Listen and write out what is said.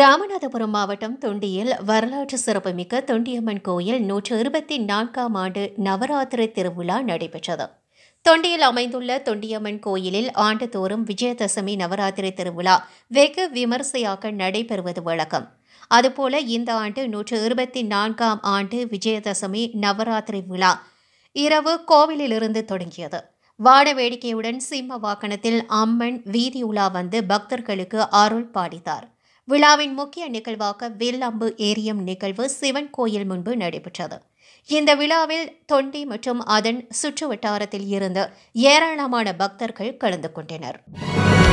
ராமநாதபுரம் மாவட்டம் தொண்டியில் வரலாற்று சிறப்புமிக்க தொண்டியம்மன் கோயில் நூற்று இருபத்தி நான்காம் ஆண்டு நவராத்திரி திருவிழா நடைபெற்றது தொண்டியில் அமைந்துள்ள தொண்டியம்மன் கோயிலில் ஆண்டுதோறும் விஜயதசமி நவராத்திரி திருவிழா வெகு விமரிசையாக நடைபெறுவது வழக்கம் அதுபோல இந்த ஆண்டு நூற்று இருபத்தி நான்காம் ஆண்டு விஜயதசமி நவராத்திரி விழா இரவு கோவிலிலிருந்து தொடங்கியது வாட வேடிக்கையுடன் சிம்ம வாகனத்தில் அம்மன் வீதி உலா வந்து பக்தர்களுக்கு அருள் பாடித்தார் விழாவின் முக்கிய நிகழ்வாக வில்லம்பு ஏரியம் நிகழ்வு சிவன் கோயில் முன்பு நடைபெற்றது இந்த விழாவில் தொண்டி மற்றும் அதன் சுற்று வட்டாரத்தில் இருந்து ஏராளமான பக்தர்கள் கலந்து கொண்டனர்